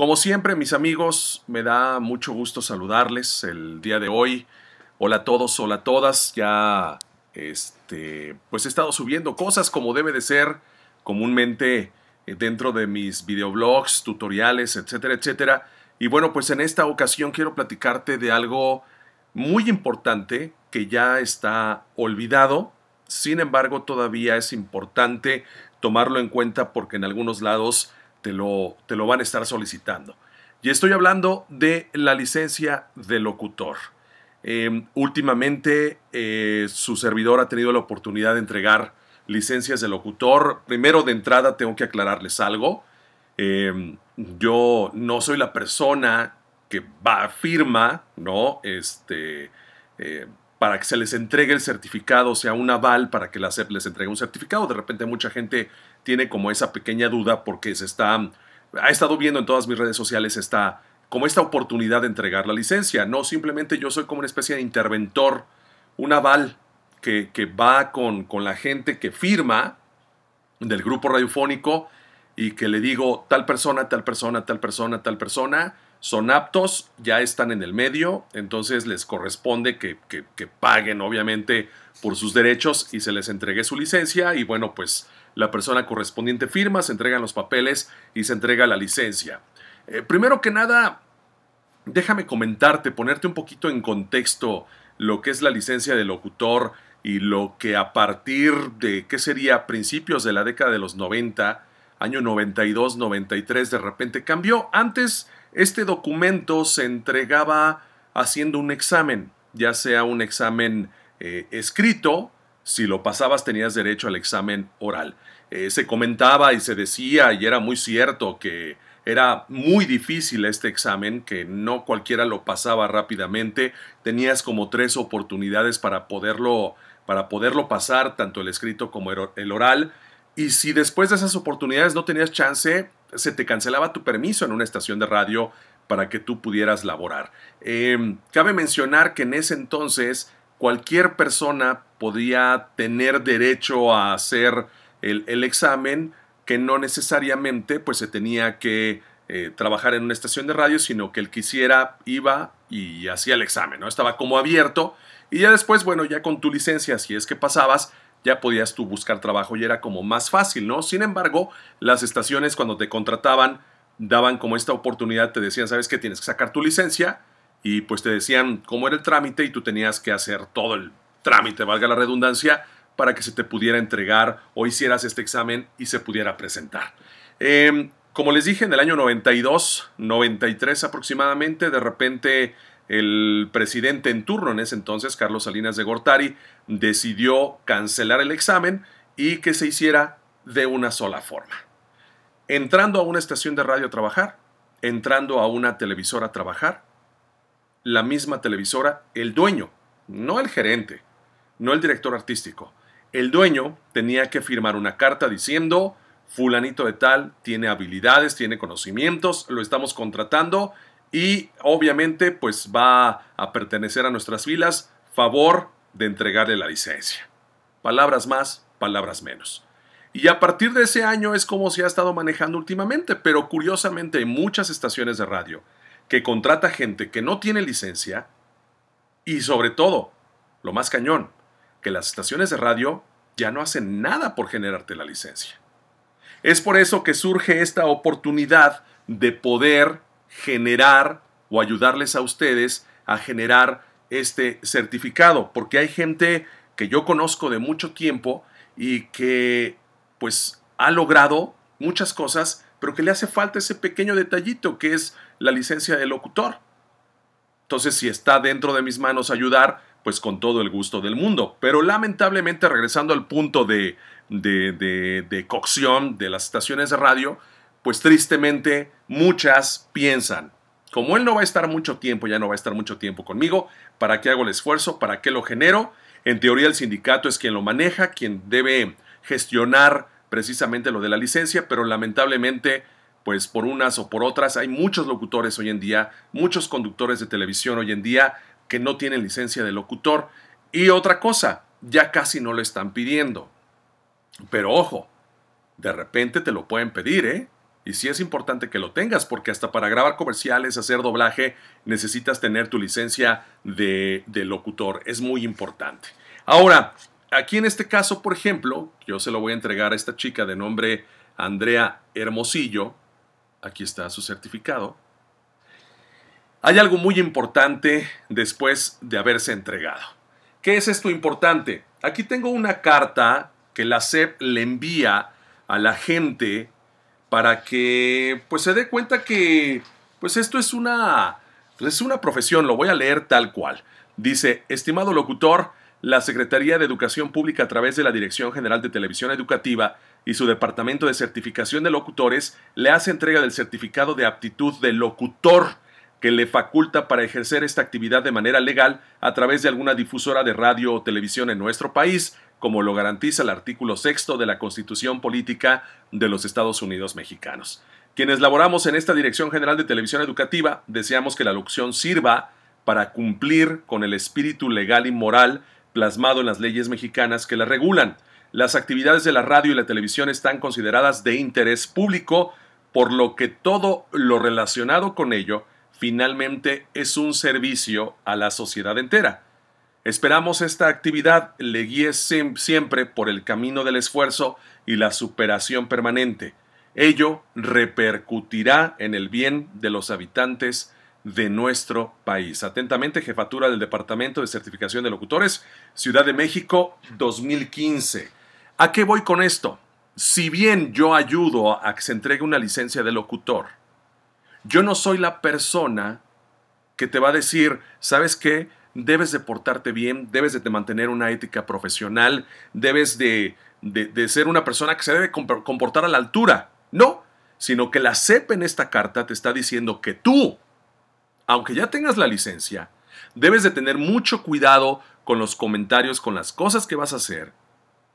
Como siempre, mis amigos, me da mucho gusto saludarles el día de hoy. Hola a todos, hola a todas. Ya este, pues he estado subiendo cosas como debe de ser comúnmente eh, dentro de mis videoblogs, tutoriales, etcétera, etcétera. Y bueno, pues en esta ocasión quiero platicarte de algo muy importante que ya está olvidado. Sin embargo, todavía es importante tomarlo en cuenta porque en algunos lados te lo, te lo van a estar solicitando. Y estoy hablando de la licencia de locutor. Em, últimamente eh, su servidor ha tenido la oportunidad de entregar licencias de locutor. Primero de entrada tengo que aclararles algo. Em, yo no soy la persona que va, a firma, ¿no? Este, eh, para que se les entregue el certificado, o sea, un aval para que la CEP les entregue un certificado. De repente mucha gente tiene como esa pequeña duda porque se está, ha estado viendo en todas mis redes sociales esta, como esta oportunidad de entregar la licencia. No, simplemente yo soy como una especie de interventor, un aval que, va con, con la gente que firma del grupo radiofónico y que le digo tal persona, tal persona, tal persona, tal persona, son aptos, ya están en el medio, entonces les corresponde que, que paguen obviamente por sus derechos y se les entregue su licencia y bueno, pues la persona correspondiente firma, se entregan los papeles y se entrega la licencia. Eh, primero que nada, déjame comentarte, ponerte un poquito en contexto lo que es la licencia de locutor y lo que a partir de, ¿qué sería?, principios de la década de los 90, año 92, 93, de repente cambió. Antes este documento se entregaba haciendo un examen, ya sea un examen eh, escrito si lo pasabas tenías derecho al examen oral. Eh, se comentaba y se decía, y era muy cierto, que era muy difícil este examen, que no cualquiera lo pasaba rápidamente. Tenías como tres oportunidades para poderlo, para poderlo pasar, tanto el escrito como el oral. Y si después de esas oportunidades no tenías chance, se te cancelaba tu permiso en una estación de radio para que tú pudieras laborar. Em, cabe mencionar que en ese entonces cualquier persona podía tener derecho a hacer el, examen que no necesariamente pues se tenía que eh, trabajar en una estación de radio, sino que el quisiera iba y hacía el examen, ¿no? Estaba como abierto y ya después, bueno, ya con tu licencia, si es que pasabas, ya podías tú buscar trabajo y era como más fácil, ¿no? Sin embargo, las estaciones cuando te contrataban daban como esta oportunidad, te decían, ¿sabes que Tienes que sacar tu licencia y pues te decían cómo era el trámite y tú tenías que hacer todo el trámite, valga la redundancia, para que se te pudiera entregar o hicieras este examen y se pudiera presentar. Em, como les dije, en el año 92, 93 aproximadamente, de repente el presidente en turno en ese entonces, Carlos Salinas de Gortari, decidió cancelar el examen y que se hiciera de una sola forma. Entrando a una estación de radio a trabajar, entrando a una televisora a trabajar, la misma televisora, el dueño, no el gerente, no el director artístico. El dueño tenía que firmar una carta diciendo, fulanito de tal tiene habilidades, tiene conocimientos, lo estamos contratando y obviamente pues va a pertenecer a nuestras filas, favor de entregarle la licencia. Palabras más, palabras menos. Y a partir de ese año es como se ha estado manejando últimamente, pero curiosamente hay muchas estaciones de radio que contrata gente que no tiene licencia y sobre todo, lo más cañón, que las estaciones de radio ya no hacen nada por generarte la licencia. Es por eso que surge esta oportunidad de poder generar o ayudarles a ustedes a generar este certificado, porque hay gente que yo conozco de mucho tiempo y que pues ha logrado muchas cosas, pero que le hace falta ese pequeño detallito que es la licencia de locutor. Entonces, si está dentro de mis manos ayudar, pues con todo el gusto del mundo. Pero lamentablemente, regresando al punto de, de, de, cocción de las estaciones de radio, pues tristemente muchas piensan, como él no va a estar mucho tiempo, ya no va a estar mucho tiempo conmigo, ¿para qué hago el esfuerzo? ¿Para qué lo genero? En teoría el sindicato es quien lo maneja, quien debe gestionar precisamente lo de la licencia, pero lamentablemente, pues por unas o por otras, hay muchos locutores hoy en día, muchos conductores de televisión hoy en día que no tienen licencia de locutor. Y otra cosa, ya casi no lo están pidiendo. Pero ojo, de repente te lo pueden pedir, ¿eh? Y sí es importante que lo tengas, porque hasta para grabar comerciales, hacer doblaje, necesitas tener tu licencia de, de locutor. Es muy importante. Ahora, aquí en este caso, por ejemplo, yo se lo voy a entregar a esta chica de nombre Andrea Hermosillo. Aquí está su certificado. Hay algo muy importante después de haberse entregado. ¿Qué es esto importante? Aquí tengo una carta que la SEP le envía a la gente para que pues se dé cuenta que pues esto es una pues, es una profesión, lo voy a leer tal cual. Dice, "Estimado locutor, la Secretaría de Educación Pública a través de la Dirección General de Televisión Educativa y su Departamento de Certificación de Locutores le hace entrega del certificado de aptitud de locutor que le faculta para ejercer esta actividad de manera legal a través de alguna difusora de radio o televisión en nuestro país, como lo garantiza el artículo sexto de la Constitución Política de los Estados Unidos Mexicanos. Quienes laboramos en esta Dirección General de Televisión Educativa deseamos que la locución sirva para cumplir con el espíritu legal y moral plasmado en las leyes mexicanas que la regulan. Las actividades de la radio y la televisión están consideradas de interés público, por lo que todo lo relacionado con ello finalmente es un servicio a la sociedad entera. Esperamos esta actividad le guíe siempre por el camino del esfuerzo y la superación permanente. Ello repercutirá en el bien de los habitantes de nuestro país. Atentamente, jefatura del Departamento de Certificación de Locutores, Ciudad de México, 2015. ¿A qué voy con esto? Si bien yo ayudo a que se entregue una licencia de locutor, yo no soy la persona que te va a decir, ¿sabes qué? Debes de portarte bien, debes de mantener una ética profesional, debes de, de, de ser una persona que se debe comportar a la altura. No, sino que la CEP en esta carta te está diciendo que tú, aunque ya tengas la licencia, debes de tener mucho cuidado con los comentarios, con las cosas que vas a hacer,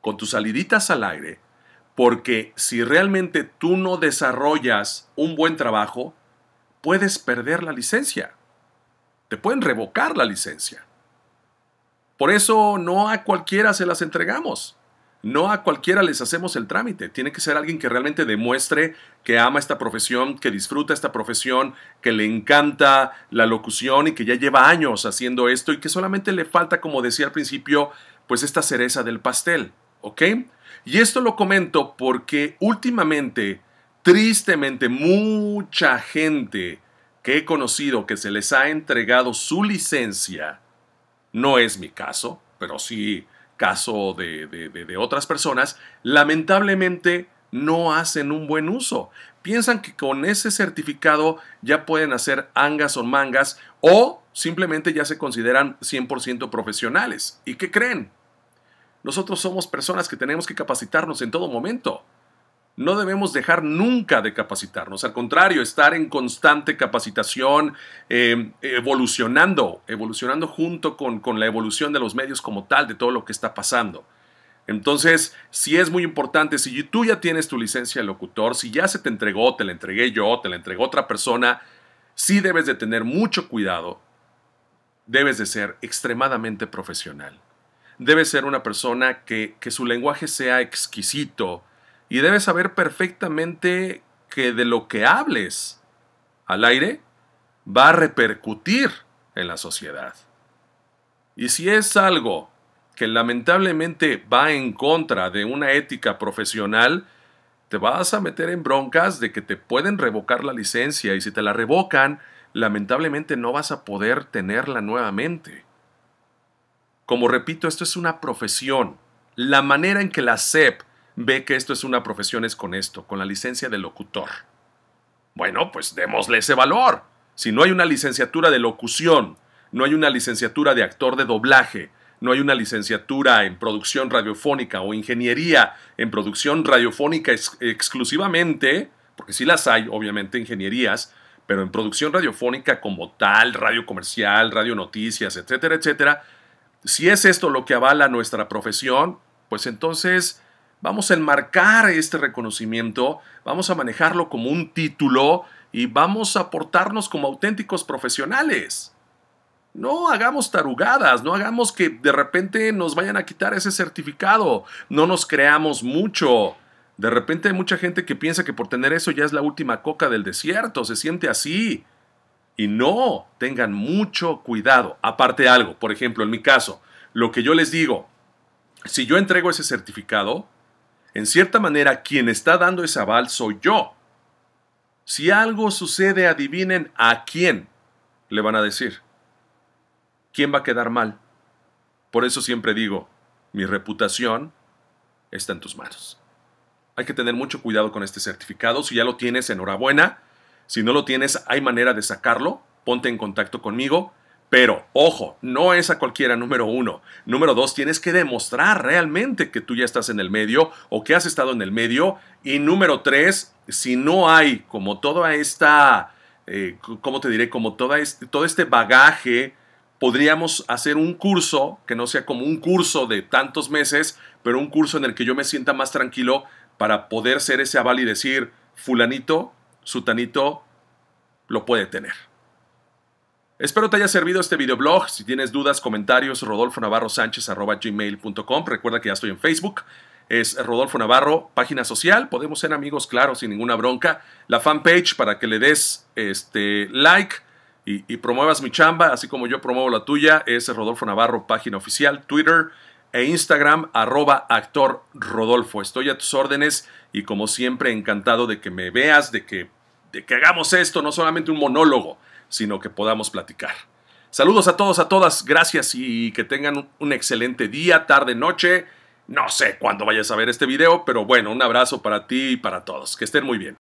con tus saliditas al aire, porque si realmente tú no desarrollas un buen trabajo, puedes perder la licencia. Te pueden revocar la licencia. Por eso no a cualquiera se las entregamos. No a cualquiera les hacemos el trámite. Tiene que ser alguien que realmente demuestre que ama esta profesión, que disfruta esta profesión, que le encanta la locución y que ya lleva años haciendo esto y que solamente le falta, como decía al principio, pues esta cereza del pastel. ¿Ok? Y esto lo comento porque últimamente Tristemente, mucha gente que he conocido que se les ha entregado su licencia, no es mi caso, pero sí caso de, otras personas, lamentablemente no hacen un buen uso. Piensan que con ese certificado ya pueden hacer angas o mangas o simplemente ya se consideran 100% profesionales. ¿Y qué creen? Nosotros somos personas que tenemos que capacitarnos en todo momento no debemos dejar nunca de capacitarnos, al contrario, estar en constante capacitación, em, evolucionando, evolucionando junto con, la evolución de los medios como tal, de todo lo que está pasando. Entonces, si es muy importante, si tú ya tienes tu licencia de locutor, si ya se te entregó, te la entregué yo, te la entregó otra persona, sí debes de tener mucho cuidado, debes de ser extremadamente profesional, debes ser una persona que, que su lenguaje sea exquisito, y debes saber perfectamente que de lo que hables al aire va a repercutir en la sociedad. Y si es algo que lamentablemente va en contra de una ética profesional, te vas a meter en broncas de que te pueden revocar la licencia y si te la revocan, lamentablemente no vas a poder tenerla nuevamente. Como repito, esto es una profesión. La manera en que la SEP ve que esto es una profesión, es con esto, con la licencia de locutor. Bueno, pues démosle ese valor. Si no hay una licenciatura de locución, no hay una licenciatura de actor de doblaje, no hay una licenciatura en producción radiofónica o ingeniería en producción radiofónica exclusivamente, porque sí las hay, obviamente, ingenierías, pero en producción radiofónica como tal, radio comercial, radio noticias, etcétera, etcétera, si es esto lo que avala nuestra profesión, pues entonces Vamos a enmarcar este reconocimiento, vamos a manejarlo como un título y vamos a portarnos como auténticos profesionales. No hagamos tarugadas, no hagamos que de repente nos vayan a quitar ese certificado, no nos creamos mucho. De repente hay mucha gente que piensa que por tener eso ya es la última coca del desierto, se siente así. Y no, tengan mucho cuidado. Aparte algo, por ejemplo, en mi caso, lo que yo les digo, si yo entrego ese certificado, en cierta manera, quien está dando ese aval soy yo. Si algo sucede, adivinen a quién le van a decir. ¿Quién va a quedar mal? Por eso siempre digo, mi reputación está en tus manos. Hay que tener mucho cuidado con este certificado. Si ya lo tienes, enhorabuena. Si no lo tienes, hay manera de sacarlo. Ponte en contacto conmigo. Pero, ojo, no es a cualquiera número uno. Número dos, tienes que demostrar realmente que tú ya estás en el medio o que has estado en el medio. Y número tres, si no hay como toda esta, eh, ¿cómo te diré? Como toda todo este bagaje, podríamos hacer un curso que no sea como un curso de tantos meses, pero un curso en el que yo me sienta más tranquilo para poder ser ese aval y decir, fulanito, sutanito, lo puede tener. Espero te haya servido este videoblog. Si tienes dudas, comentarios, rodolfo navarro gmail.com. Recuerda que ya estoy en Facebook. Es Rodolfo Navarro, página social. Podemos ser amigos, claro, sin ninguna bronca. La fanpage para que le des este like y, promuevas mi chamba, así como yo promuevo la tuya, es Rodolfo Navarro, página oficial, Twitter e Instagram, arroba actor Rodolfo. Estoy a tus órdenes y como siempre encantado de que me veas, de que, de que hagamos esto, no solamente un monólogo sino que podamos platicar. Saludos a todos, a todas, gracias y que tengan un excelente día, tarde, noche. No sé cuándo vayas a ver este video, pero bueno, un abrazo para ti y para todos. Que estén muy bien.